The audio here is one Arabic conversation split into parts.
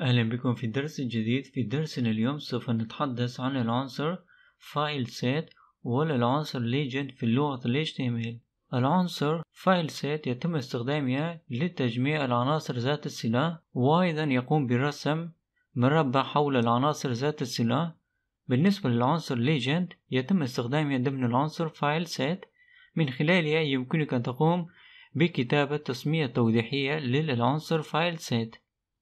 أهلا بكم في درس جديد في درسنا اليوم سوف نتحدث عن العنصر فايل سيت ولا العنصر ليجنت في اللغة الاجتماعية HTML العنصر فايل سيت يتم استخدامها لتجميع العناصر ذات الصلة وأيضا يقوم برسم مربع حول العناصر ذات الصلة بالنسبة للعنصر ليجند يتم استخدامها ضمن العنصر فايل سيت من خلالها يمكنك أن تقوم بكتابة تسمية توضيحية للعنصر فايل سيت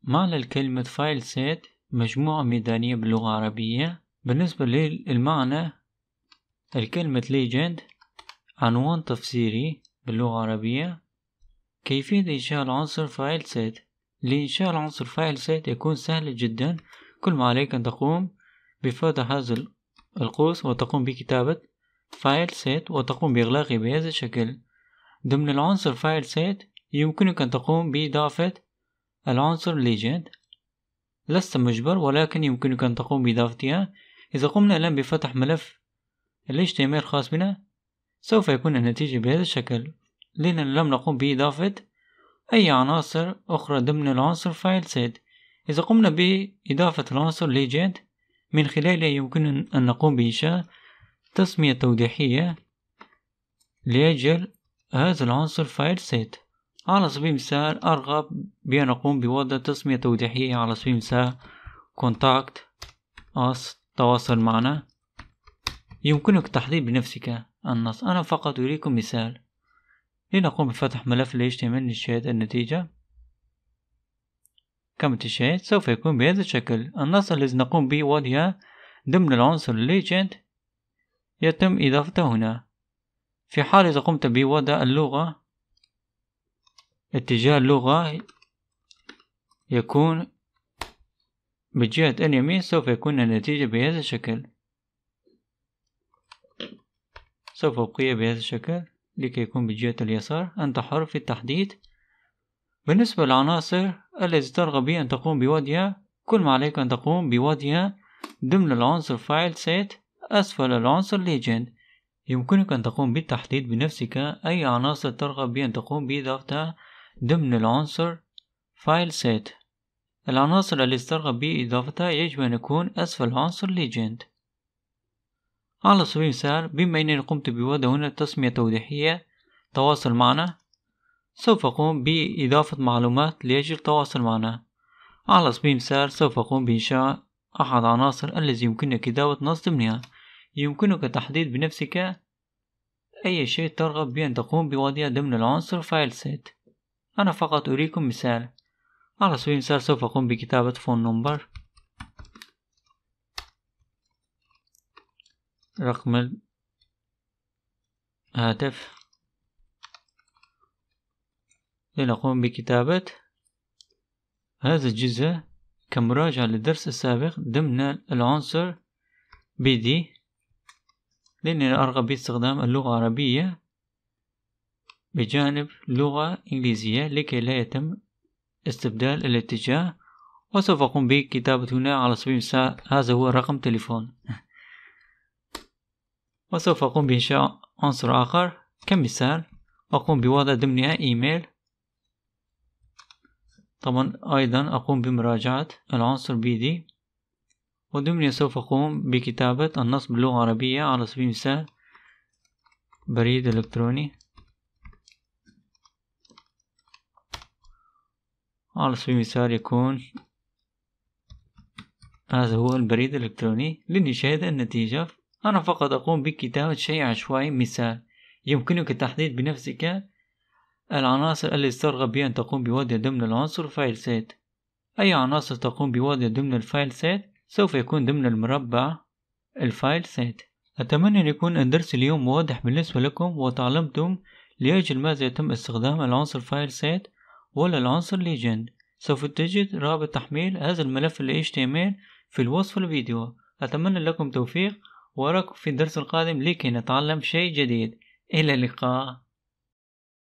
معنى الكلمة فايل سيت مجموعة ميدانية باللغة العربية بالنسبة للمعنى الكلمة ليجند عنوان تفسيري باللغة العربية كيفية إنشاء العنصر فايل سيت لإنشاء العنصر فايل سيت يكون سهل جدا كل ما عليك أن تقوم بفتح هذا القوس وتقوم بكتابة فايل سيت وتقوم بإغلاقه بهذا الشكل ضمن العنصر فايل سيت يمكنك أن تقوم بإضافة العنصر ليجند لست مجبر ولكن يمكنك أن تقوم بإضافتها إذا قمنا الآن بفتح ملف ال HTML الخاص بنا سوف يكون النتيجة بهذا الشكل لأننا لم نقم بإضافة أي عناصر أخرى ضمن العنصر فايل سيد إذا قمنا بإضافة العنصر ليجند من خلاله يمكن أن نقوم بإنشاء تسمية توضيحية لأجل هذا العنصر فايل سيت على سبيل المثال أرغب بأن أقوم بوضع تسمية توضيحية على سبيل المثال contact us تواصل معنا يمكنك تحديد بنفسك النص أنا فقط أريكم مثال لنقوم بفتح ملف ال HTML لشاهد النتيجة كما تشاهد سوف يكون بهذا الشكل النص الذي نقوم به وضعه ضمن العنصر legend يتم إضافته هنا في حال إذا قمت بوضع اللغة اتجاه اللغة يكون بجهة اليمين سوف يكون النتيجة بهذا الشكل سوف أبقيها بهذا الشكل لكي يكون بجهة اليسار أنت حر في التحديد بالنسبة للعناصر التي ترغب بها أن تقوم بوضعها كل ما عليك أن تقوم بوضعها ضمن العنصر فايل سيت أسفل العنصر ليجند يمكنك أن تقوم بالتحديد بنفسك أي عناصر ترغب بأن تقوم بإضافتها ضمن العنصر فايل سيت العناصر اللي استرغب بإضافتها يجب أن يكون أسفل عنصر ليجند على سبيل المثال بما أنني قمت بوضع هنا تسمية توضيحية تواصل معنا سوف أقوم بإضافة معلومات لأجل التواصل معنا على سبيل المثال سوف أقوم بإنشاء أحد عناصر الذي يمكنك إضافة نص ضمنها يمكنك تحديد بنفسك أي شيء ترغب بأن تقوم بوضعه ضمن العنصر فايل سيت أنا فقط أريكم مثال على سبيل المثال سوف أقوم بكتابة فون نمبر رقم الهاتف لنقوم بكتابة هذا الجزء كمراجعة للدرس السابق ضمن العنصر بي دي لأنني أرغب باستخدام اللغة العربية بجانب لغة إنجليزية لكي لا يتم استبدال الاتجاه وسوف أقوم بكتابة هنا على سبيل المثال هذا هو رقم تليفون وسوف أقوم بإنشاء عنصر آخر كمثال أقوم بوضع ضمنها إيميل طبعا أيضا أقوم بمراجعة العنصر بي دي وضمنها سوف أقوم بكتابة النص باللغة العربية على سبيل المثال بريد إلكتروني على سبيل المثال يكون هذا هو البريد الإلكتروني لنشاهد النتيجة أنا فقط أقوم بكتابة شيء عشوائي مثال يمكنك تحديد بنفسك العناصر التي ترغب بها أن تقوم بوضع ضمن العنصر فايل سيت أي عناصر تقوم بوضع ضمن الفايل سيت سوف يكون ضمن المربع الفايل سيت أتمنى أن يكون الدرس اليوم واضح بالنسبة لكم وتعلمتم لأجل ماذا يتم استخدام العنصر فايل سيت ولا العنصر ليجند سوف تجد رابط تحميل هذا الملف ال HTML في الوصف الفيديو أتمنى لكم توفيق وأراكم في الدرس القادم لكي نتعلم شيء جديد إلى اللقاء